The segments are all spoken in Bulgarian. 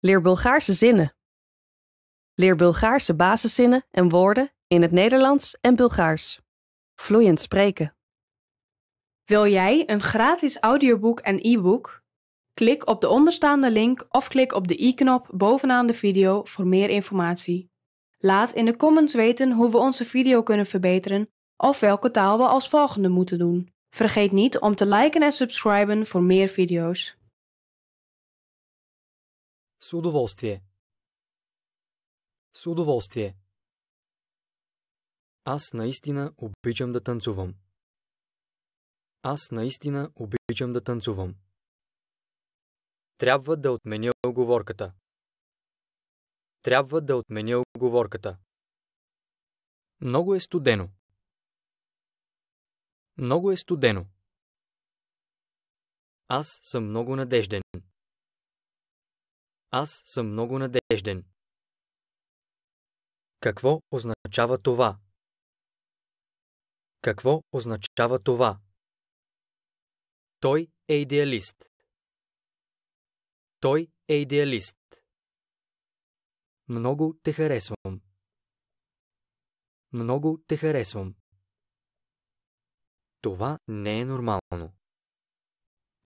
Leer Bulgaarse zinnen. Leer Bulgaarse basiszinnen en woorden in het Nederlands en Bulgaars. Vloeiend spreken. Wil jij een gratis audioboek en e-book? Klik op de onderstaande link of klik op de i-knop bovenaan de video voor meer informatie. Laat in de comments weten hoe we onze video kunnen verbeteren of welke taal we als volgende moeten doen. Vergeet niet om te liken en subscriben voor meer video's. С удоволствие. С удоволствие. Аз наистина обичам да танцувам. Аз наистина обичам да танцувам. Трябва да отменя оговорката. Трябва да отменя оговорката. Много е студено. Много е студено. Аз съм много надежден. Аз съм много надежден. Какво означава това? Какво означава това? Той е идеалист. Той е идеалист. Много те харесвам. Много те харесвам. Това не е нормално.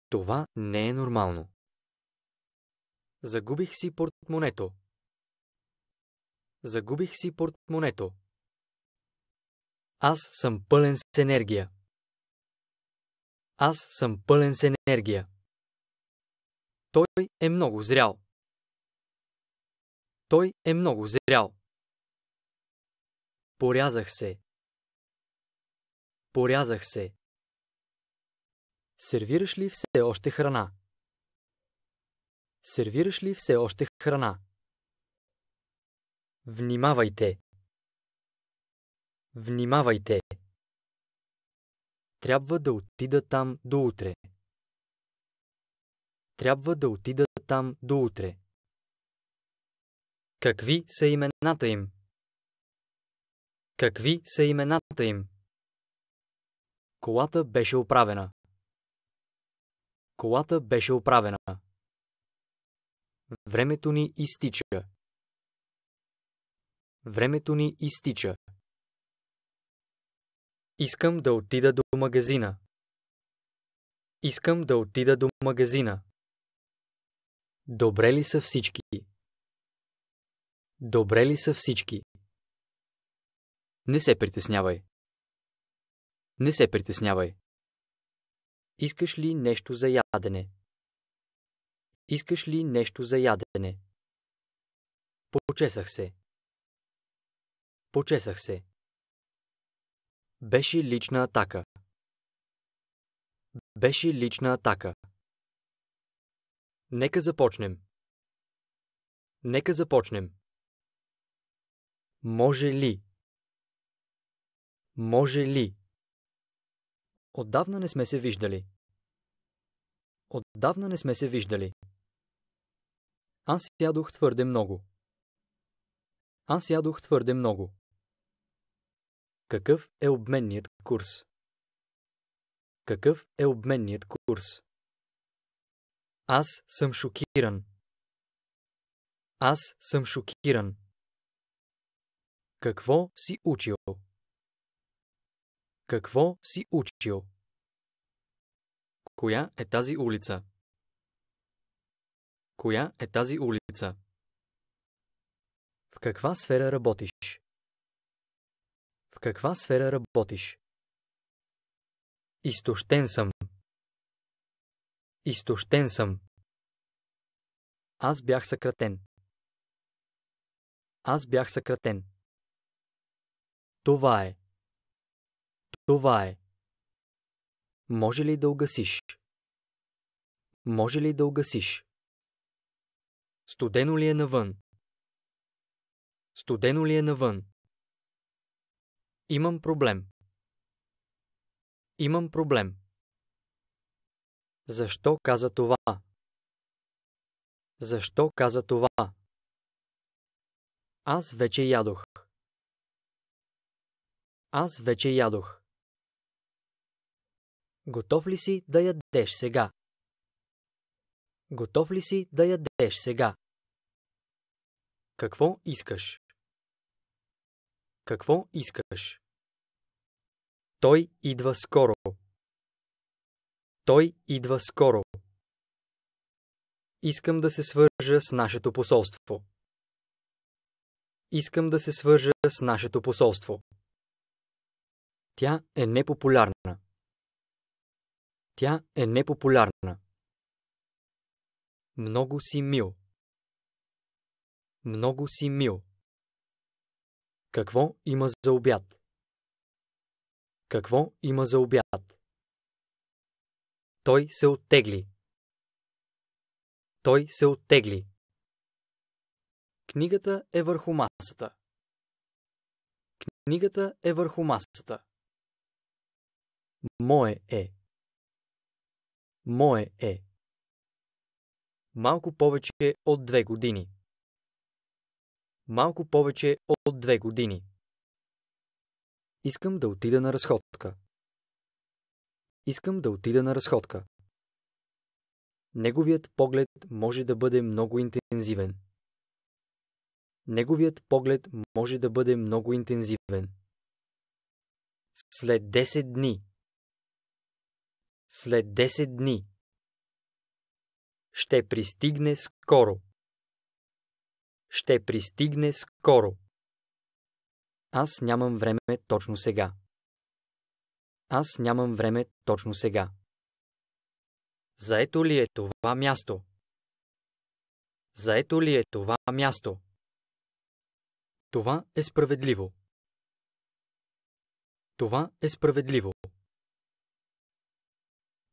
Това не е нормално. Загубих си портмонето. Загубих си портмонето. Аз съм пълен с енергия. Аз съм пълен с енергия. Той е много зрял. Той е много зрял. Порязах се. Порязах се. Сервираш ли все още храна? Сервираш ли все още храна? Внимавайте! Внимавайте! Трябва да отида там до утре. Трябва да отида там до утре. Какви са имената им? Какви са имената им? Колата беше оправена. Колата беше оправена. Времето ни изтича. Времето ни изтича. Искам да отида до магазина. Искам да отида до магазина. Добре ли са всички? Добре ли са всички? Не се притеснявай. Не се притеснявай. Искаш ли нещо за ядене? Искаш ли нещо за ядене? Почесах се. Почесах се. Беше лична атака. Беше лична атака. Нека започнем. Нека започнем. Може ли? Може ли? Отдавна не сме се виждали. Отдавна не сме се виждали. Аз ядох твърде много. Аз ядох твърде много. Какъв е обменният курс? Какъв е обменният курс? Аз съм шокиран. Аз съм шокиран. Какво си учил? Какво си учил? Коя е тази улица? Коя е тази улица? В каква сфера работиш? В каква сфера работиш? Изтощен съм. Изтощен съм. Аз бях съкратен. Аз бях съкратен. Това е. Това е. Може ли да угасиш? Може ли да угасиш? Студено ли е навън? Студено ли е навън? Имам проблем. Имам проблем. Защо каза това? Защо каза това? Аз вече ядох. Аз вече ядох. Готов ли си да ядеш сега? Готов ли си да ядеш сега? Какво искаш? Какво искаш? Той идва скоро. Той идва скоро. Искам да се свържа с нашето посолство. Искам да се свържа с нашето посолство. Тя е непопулярна. Тя е непопулярна. Много си мил. Много си мил. Какво има за обяд? Какво има за обяд? Той се оттегли. Той се оттегли. Книгата е върху масата. Книгата е върху масата. Мое е. Мое е. Малко повече от две години. Малко повече от две години. Искам да отида на разходка. Искам да отида на разходка. Неговият поглед може да бъде много интензивен. Неговият поглед може да бъде много интензивен. След 10 дни. След 10 дни. Ще пристигне скоро. Ще пристигне скоро. Аз нямам време точно сега. Аз нямам време точно сега. Заето ли е това място? Заето ли е това място? Това е справедливо. Това е справедливо.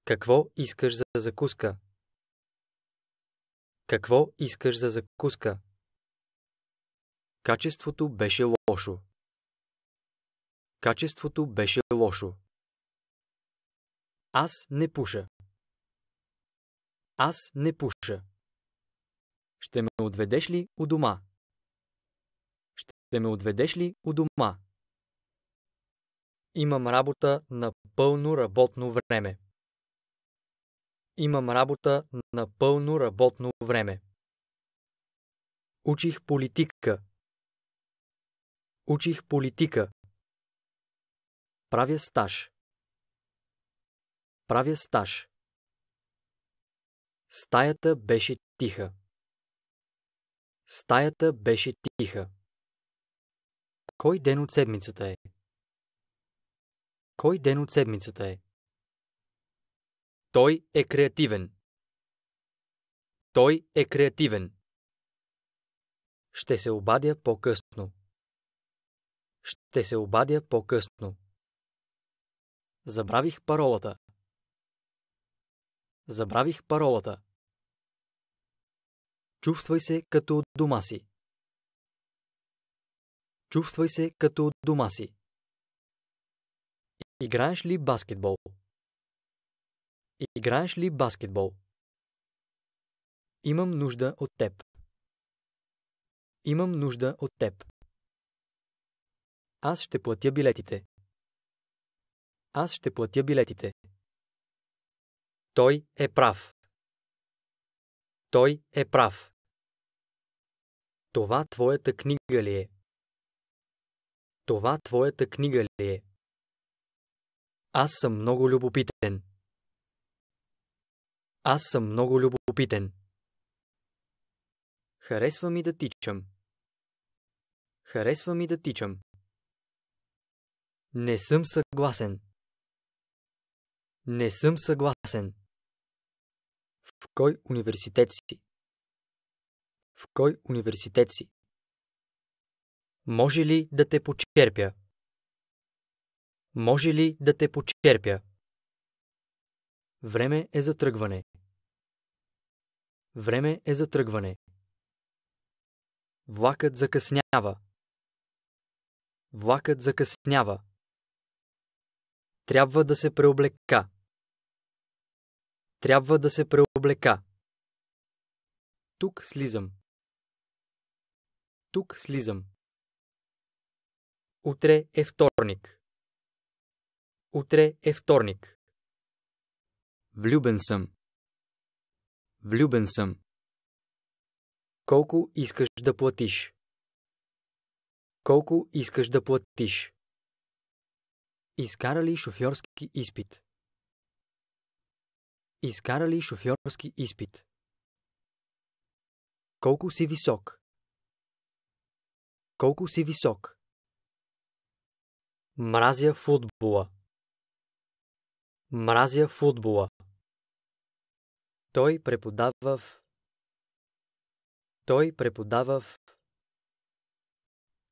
Какво искаш за закуска? Какво искаш за закуска? Качеството беше лошо. Качеството беше лошо. Аз не пуша. Аз не пуша. Ще ме отведеш ли у дома? Ще ме отведеш ли у дома? Имам работа на пълно работно време имам работа на пълно работно време. Учих политика. Учих политика. Правя стаж. Правя стаж. Стаята беше тиха. Стаята беше тиха. Кой ден от седмицата е? Кой ден от седмицата е? Той е креативен. Той е креативен. Ще се обадя по-късно. Ще се обадя по-късно. Забравих паролата. Забравих паролата. Чувствай се като от дома си. Чувствай се като от дома си. Играеш ли баскетбол? Играеш ли баскетбол? Имам нужда от теб. Имам нужда от теб. Аз ще платя билетите. Аз ще платя билетите. Той е прав. Той е прав. Това твоята книга ли е? Това твоята книга ли е? Аз съм много любопитен. Аз съм много любопитен. Харесва ми да тичам. Харесва ми да тичам. Не съм съгласен. Не съм съгласен. В кой университет си? В кой университет си? Може ли да те почерпя? Може ли да те почерпя? Време е за тръгване. Време е за тръгване. Влакът закъснява. Влакът закъснява. Трябва да се преоблека. Трябва да се преоблека. Тук слизам. Тук слизам. Утре е вторник. Утре е вторник. Влюбен съм. Влюбен съм. Колко искаш да платиш? Колко искаш да платиш? Изкарали шофьорски изпит. Изкарали шофьорски изпит. Колко си висок? Колко си висок? Мразя футбола. Мразя футбола. Той преподава в Той преподава в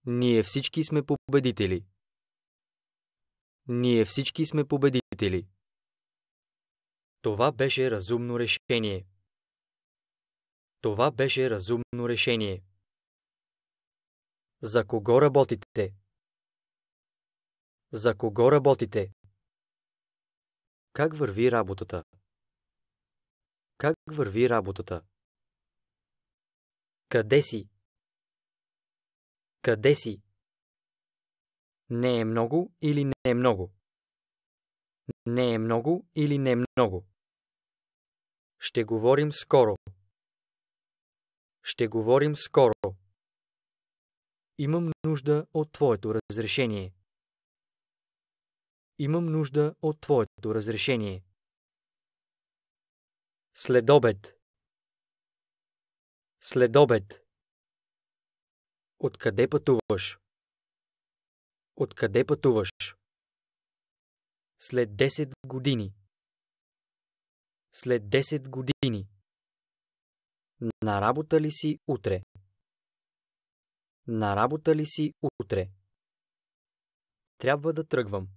Ние всички сме победители. Ние всички сме победители. Това беше разумно решение. Това беше разумно решение. За кого работите? За кого работите? Как върви работата? Как върви работата? Къде си? Къде си? Не е много или не е много? Не е много или не е много? Ще говорим скоро. Ще говорим скоро. Имам нужда от твоето разрешение. Имам нужда от твоето разрешение. Следобед. Следобед. Откъде пътуваш? Откъде пътуваш? След 10 години. След 10 години. На работа ли си утре? На работа ли си утре? Трябва да тръгвам.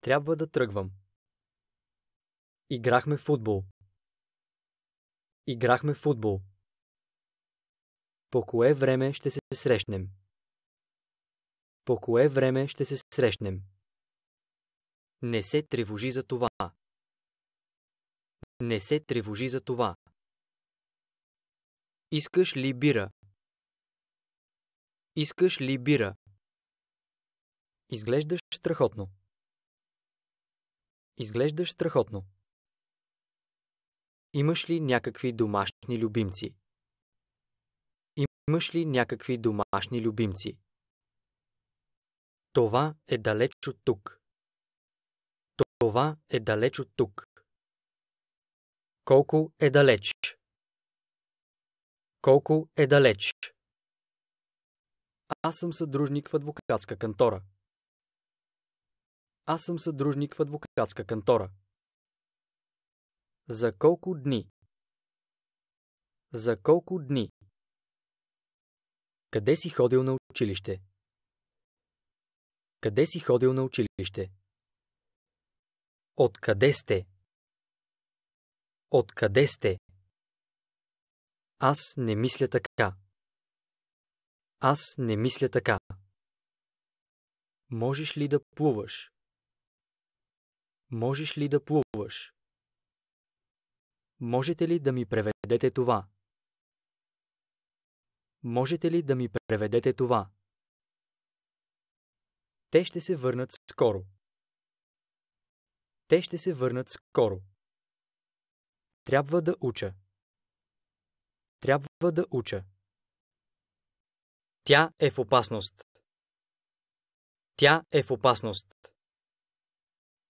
Трябва да тръгвам. Играхме футбол. Играхме в футбол. По кое време ще се срещнем? По кое време ще се срещнем? Не се тревожи за това. Не се тревожи за това. Искаш ли бира? Искаш ли бира? Изглеждаш страхотно. Изглеждаш страхотно. Имаш ли някакви домашни любимци? Имаш ли някакви домашни любимци? Това е далеч от тук. Това е далеч от тук. Колко е далеч? Колко е далеч? Аз съм съдружник в адвокатска кантора. Аз съм съдружник в адвокатска кантора. За колко дни? За колко дни? Къде си ходил на училище? Къде си ходил на училище? Откъде сте? Откъде сте? Аз не мисля така. Аз не мисля така. Можеш ли да плуваш? Можеш ли да плуваш? Можете ли да ми преведете това? Можете ли да ми преведете това? Те ще се върнат скоро. Те ще се върнат скоро. Трябва да уча. Трябва да уча. Тя е в опасност. Тя е в опасност.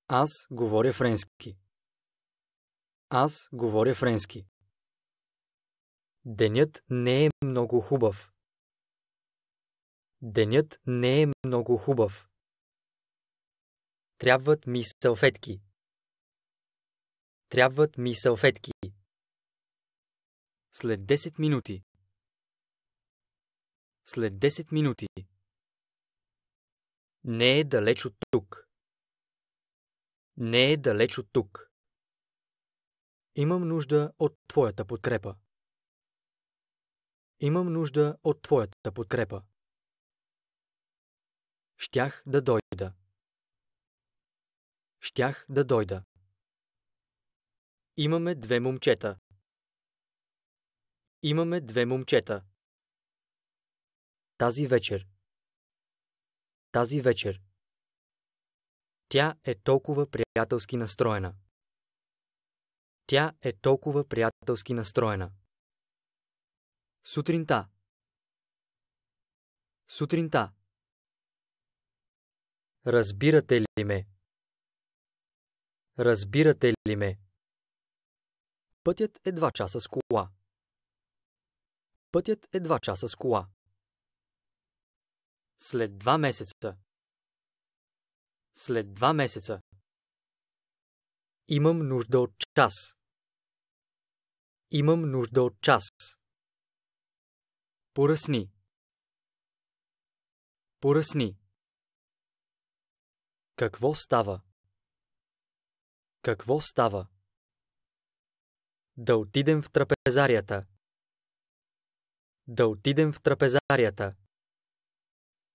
Аз говоря френски. Аз говоря френски. Денят не е много хубав. Денят не е много хубав. Трябват ми салфетки. Трябват ми салфетки. След 10 минути. След 10 минути. Не е далеч от тук. Не е далеч от тук. Имам нужда от Твоята подкрепа. Имам нужда от Твоята подкрепа. Щях да дойда. Щях да дойда. Имаме две момчета. Имаме две момчета. Тази вечер. Тази вечер. Тя е толкова приятелски настроена. Тя е толкова приятелски настроена. Сутринта. Сутринта. Разбирате ли ме? Разбирате ли ме? Пътят е два часа с кола. Пътят е два часа с кола. След два месеца. След два месеца. Имам нужда от час. Имам нужда от час. Поръсни. Поръсни. Какво става? Какво става? Да отидем в трапезарията. Да отидем в трапезарията.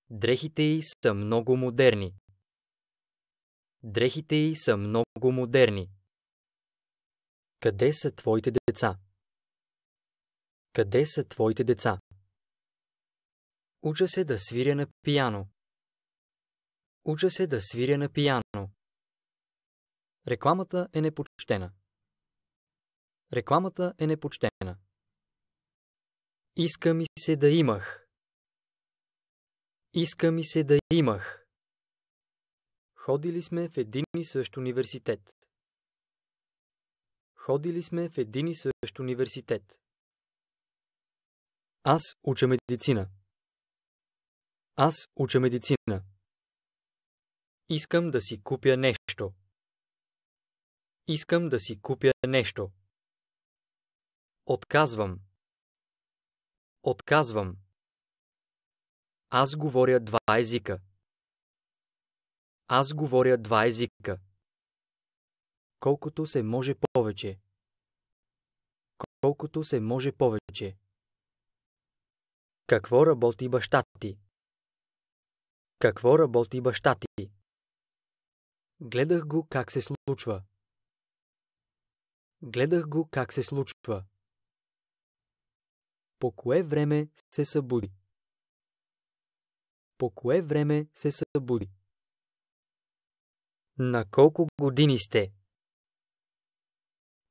Дрехите й са много модерни. Дрехите й са много модерни. Къде са твоите деца? Къде са твоите деца? Уча се да свиря на пияно. Уча се да свиря на пияно. Рекламата е непочтена. Рекламата е непочтена. Иска ми се да имах. Иска ми се да имах. Ходили сме в един и същ университет. Ходили сме в един и същ университет. Аз уча медицина. Аз уча медицина. Искам да си купя нещо. Искам да си купя нещо. Отказвам. Отказвам. Аз говоря два езика. Аз говоря два езика. Колкото се може повече. Колкото се може повече. Какво работи баща ти? Какво работи баща ти? Гледах го как се случва. Гледах го как се случва. По кое време се събуди? По кое време се събуди? На колко години сте?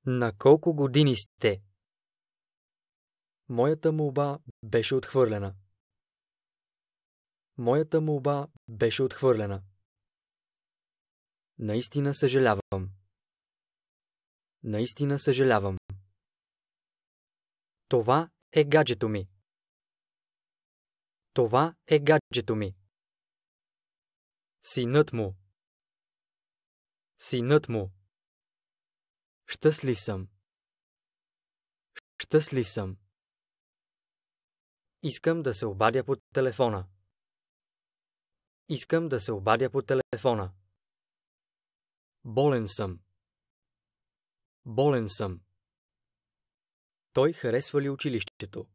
На колко години сте? Моята молба беше отхвърлена. Моята молба беше отхвърлена. Наистина съжалявам. Наистина съжалявам. Това е гаджето ми. Това е гаджето ми. Синът му, Синът му. Щастлив съм. Щастлив съм. Искам да се обадя по телефона. Искам да се обадя по телефона. Болен съм. Болен съм. Той харесва ли училището?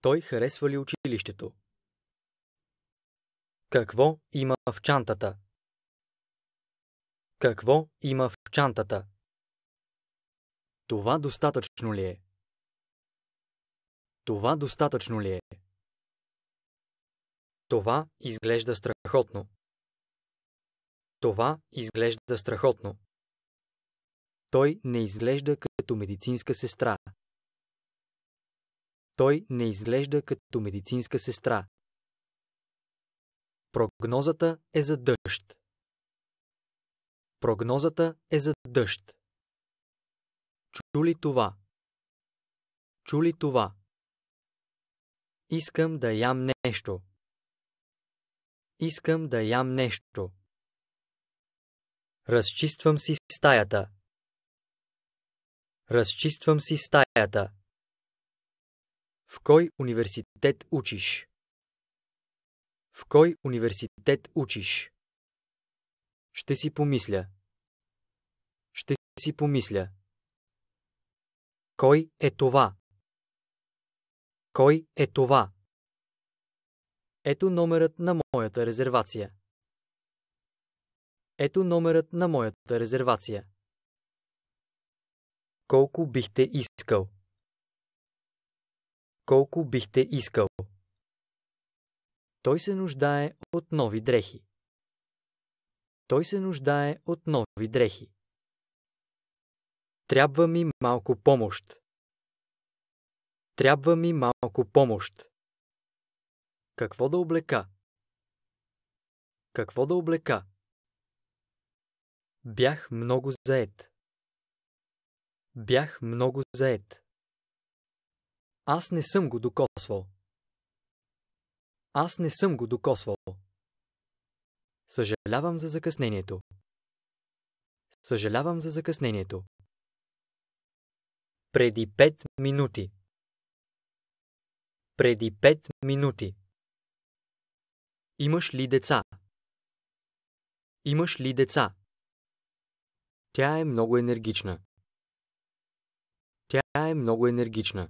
Той харесва ли училището? Какво има в чантата? Какво има в чантата? Това достатъчно ли е? Това достатъчно ли е? Това изглежда страхотно. Това изглежда страхотно. Той не изглежда като медицинска сестра. Той не изглежда като медицинска сестра. Прогнозата е за дъжд. Прогнозата е за дъжд. Чули това? Чули това? Искам да ям нещо. Искам да ям нещо. Разчиствам си стаята. Разчиствам си стаята. В кой университет учиш? В кой университет учиш? Ще си помисля. Ще си помисля. Кой е това? Кой е това? Ето номерът на моята резервация. Ето номерът на моята резервация. Колко бихте искал? Колко бихте искал? Той се нуждае от нови дрехи. Той се нуждае от нови дрехи. Трябва ми малко помощ. Трябва ми малко помощ. Какво да облека? Какво да облека? Бях много заед. Бях много заед. Аз не съм го докосвал. Аз не съм го докосвал. Съжалявам за закъснението. Съжалявам за закъснението. Преди 5 минути. Преди 5 минути. Имаш ли деца? Имаш ли деца? Тя е много енергична. Тя е много енергична.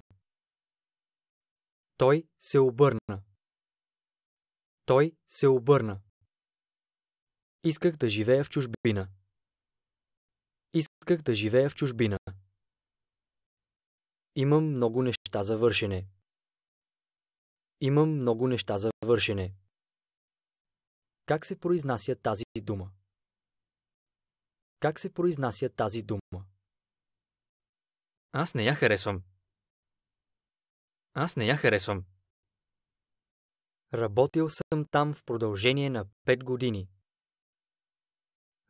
Той се обърна. Той се обърна. Исках да живея в чужбина. Исках да живея в чужбина. Имам много неща за вършене. Имам много неща за вършене. Как се произнася тази дума? Как се произнася тази дума? Аз не я харесвам. Аз не я харесвам. Работил съм там в продължение на 5 години.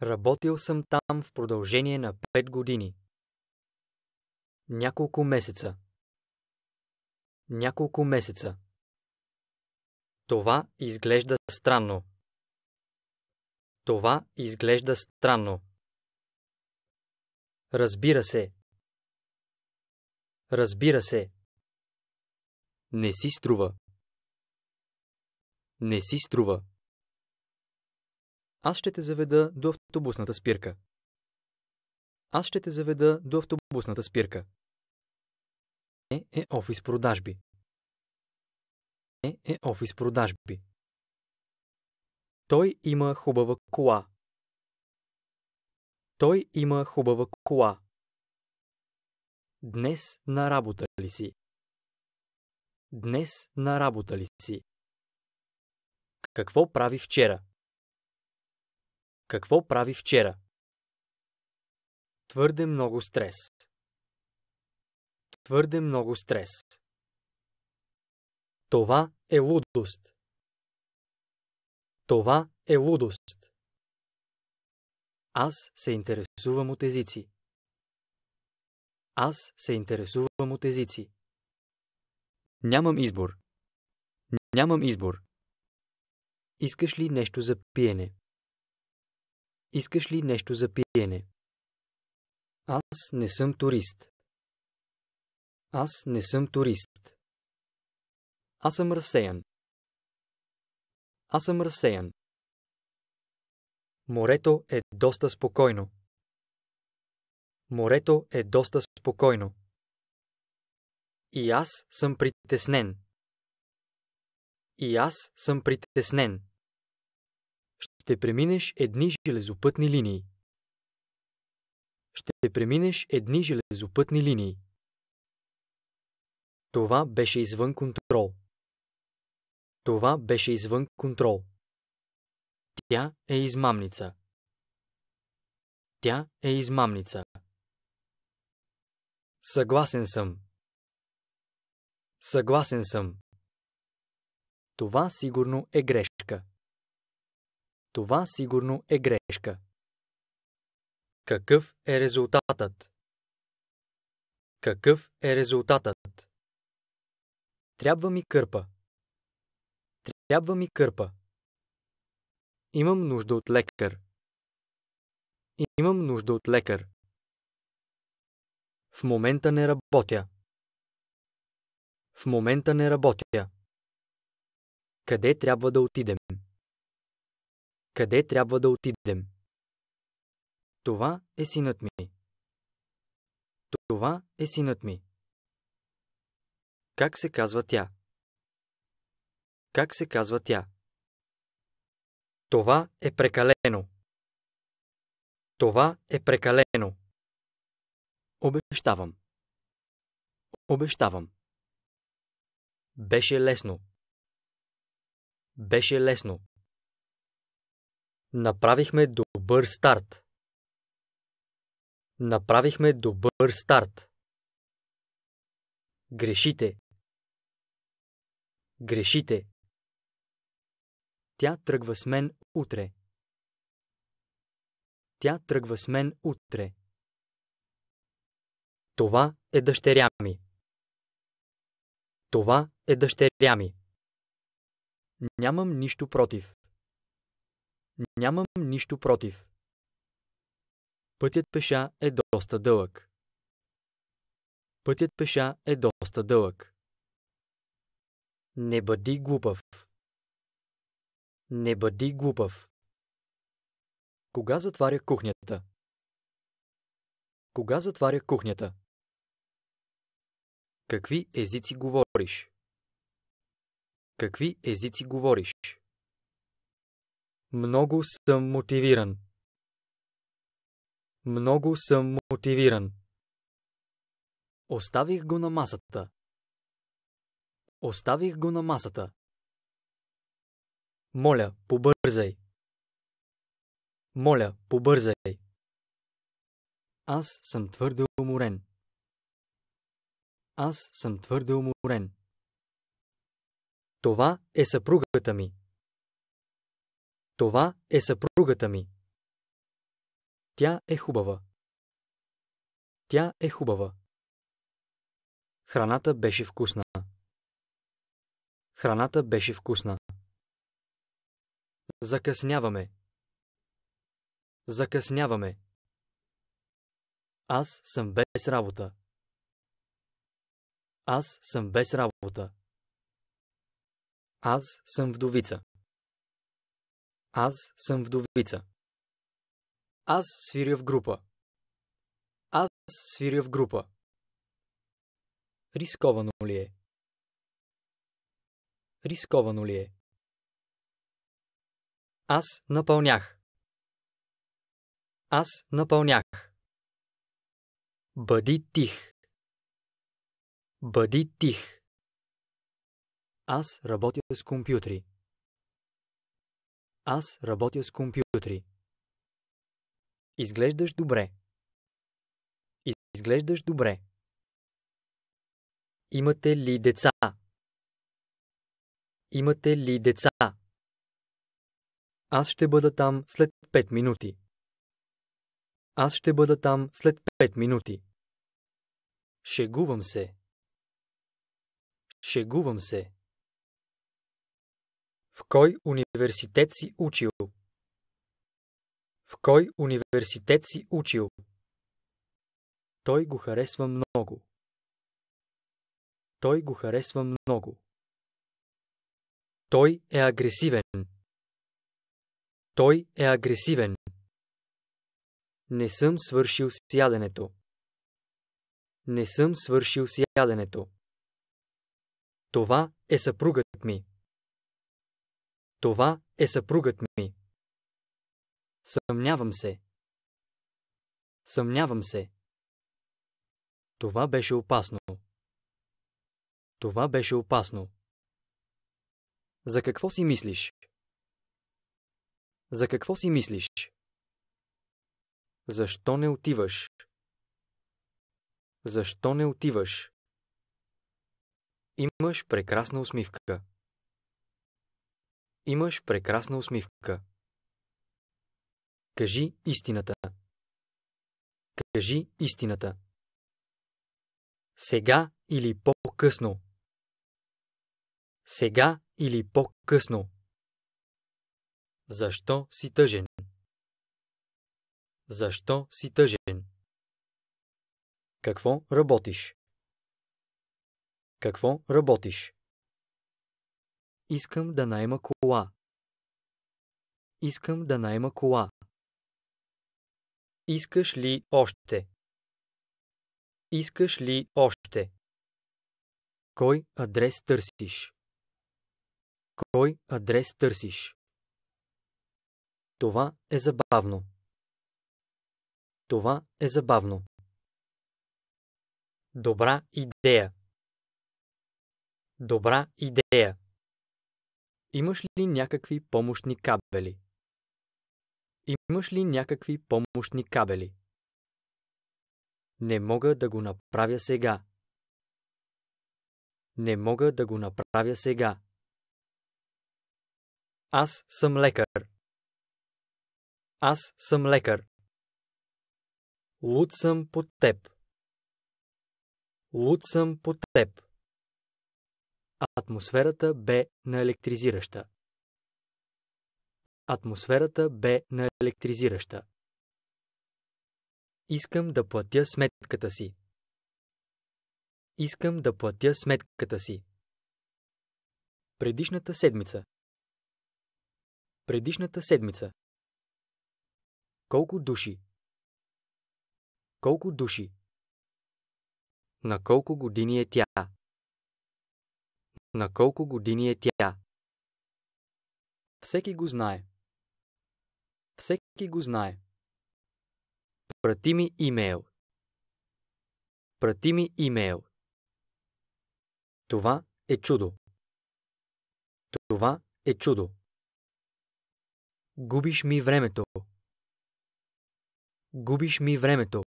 Работил съм там в продължение на 5 години. Няколко месеца. Няколко месеца. Това изглежда странно. Това изглежда странно. Разбира се. Разбира се. Не си струва. Не си струва. Аз ще те заведа до автобусната спирка. Аз ще те заведа до автобусната спирка. Е е офис продажби. Е е офис продажби. Той има хубава кола. Той има хубава кола. Днес на работа ли си? Днес на работа ли си? Какво прави вчера? Какво прави вчера? Твърде много стрес. Твърде много стрес. Това е лудост. Това е лудост. Аз се интересувам от езици. Аз се интересувам от езици. Нямам избор. Нямам избор. Искаш ли нещо за пиене? Искаш ли нещо за пиене? Аз не съм турист. Аз не съм турист. Аз съм разсеян. Аз съм разсеян. Морето е доста спокойно. Морето е доста спокойно. И аз съм притеснен. И аз съм притеснен. Ще преминеш едни железопътни линии. Ще преминеш едни железопътни линии. Това беше извън контрол. Това беше извън контрол. Тя е измамница. Тя е измамница. Съгласен съм. Съгласен съм. Това сигурно е грешка. Това сигурно е грешка. Какъв е резултатът? Какъв е резултатът? Трябва ми кърпа. Трябва ми кърпа. Имам нужда от лекар. Имам нужда от лекар. В момента не работя. В момента не работя. Къде трябва да отидем? къде трябва да отидем. Това е синът ми. Това е синът ми. Как се казва тя? Как се казва тя? Това е прекалено. Това е прекалено. Обещавам. Обещавам. Беше лесно. Беше лесно. Направихме добър старт. Направихме добър старт. Грешите. Грешите. Тя тръгва с мен утре. Тя тръгва с мен утре. Това е дъщеря ми. Това е дъщеря ми. Нямам нищо против. Нямам нищо против. Пътят пеша е доста дълъг. Пътят пеша е доста дълъг. Не бъди глупав. Не бъди глупав. Кога затваря кухнята? Кога затваря кухнята? Какви езици говориш? Какви езици говориш? Много съм мотивиран. Много съм мотивиран. Оставих го на масата. Оставих го на масата. Моля, побързай. Моля, побързай. Аз съм твърде уморен. Аз съм твърде уморен. Това е съпругата ми. Това е съпругата ми. Тя е хубава. Тя е хубава. Храната беше вкусна. Храната беше вкусна. Закъсняваме. Закъсняваме. Аз съм без работа. Аз съм без работа. Аз съм вдовица. Аз съм вдовица. Аз свиря в група. Аз свиря в група. Рисковано ли е? Рисковано ли е? Аз напълнях. Аз напълнях. Бъди тих. Бъди тих. Аз работя с компютри. Аз работя с компютри. Изглеждаш добре. Изглеждаш добре. Имате ли деца? Имате ли деца? Аз ще бъда там след 5 минути. Аз ще бъда там след 5 минути. Шегувам се. Шегувам се. В кой университет си учил? В кой университет си учил? Той го харесва много. Той го харесва много. Той е агресивен. Той е агресивен. Не съм свършил с яденето. Не съм свършил с яденето. Това е съпругът ми. Това е съпругът ми. Съмнявам се. Съмнявам се. Това беше опасно. Това беше опасно. За какво си мислиш? За какво си мислиш? Защо не отиваш? Защо не отиваш? Имаш прекрасна усмивка. Имаш прекрасна усмивка. Кажи истината. Кажи истината. Сега или по-късно. Сега или по-късно. Защо си тъжен? Защо си тъжен? Какво работиш? Какво работиш? Искам да найма кола. Искам да найма кола. Искаш ли още? Искаш ли още? Кой адрес търсиш? Кой адрес търсиш? Това е забавно. Това е забавно. Добра идея. Добра идея. Имаш ли някакви помощни кабели? Имаш ли някакви помощни кабели? Не мога да го направя сега. Не мога да го направя сега. Аз съм лекар. Аз съм лекар. Луд съм под теб. Луд съм по теб. Атмосферата бе наелектризираща. Атмосферата бе наелектризираща. Искам да платя сметката си. Искам да платя сметката си. Предишната седмица. Предишната седмица. Колко души? Колко души? На колко години е тя? На колко години е тя? Всеки го знае. Всеки го знае. Прати ми имейл. Прати ми имейл. Това е чудо. Това е чудо. Губиш ми времето. Губиш ми времето.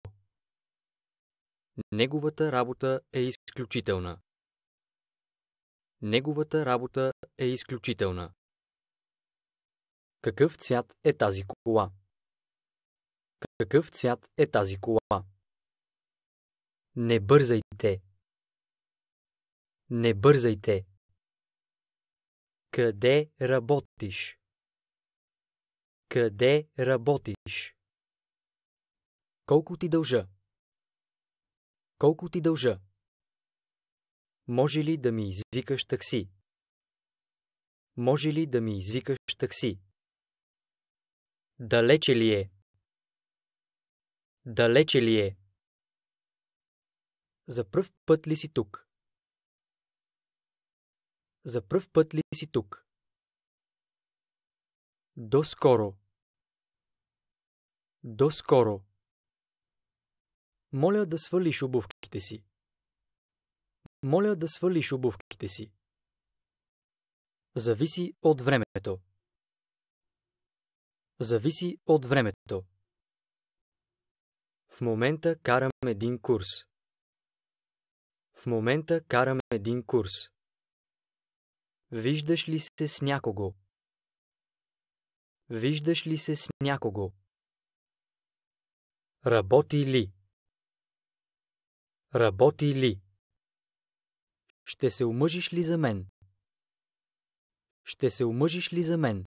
Неговата работа е изключителна. Неговата работа е изключителна. Какъв цвят е тази кола? Какъв цвят е тази кола? Не бързайте! Не бързайте! Къде работиш? Къде работиш? Колко ти дължа? Колко ти дължа? Може ли да ми извикаш такси? Може ли да ми извикаш такси? Далече ли е? Далече ли е? За пръв път ли си тук? За пръв път ли си тук? До скоро. До скоро. Моля да свалиш обувките си. Моля да свалиш обувките си. Зависи от времето. Зависи от времето. В момента карам един курс. В момента карам един курс. Виждаш ли се с някого? Виждаш ли се с някого? Работи ли? Работи ли? Ще се омъжиш ли за мен? Ще се омъжиш ли за мен?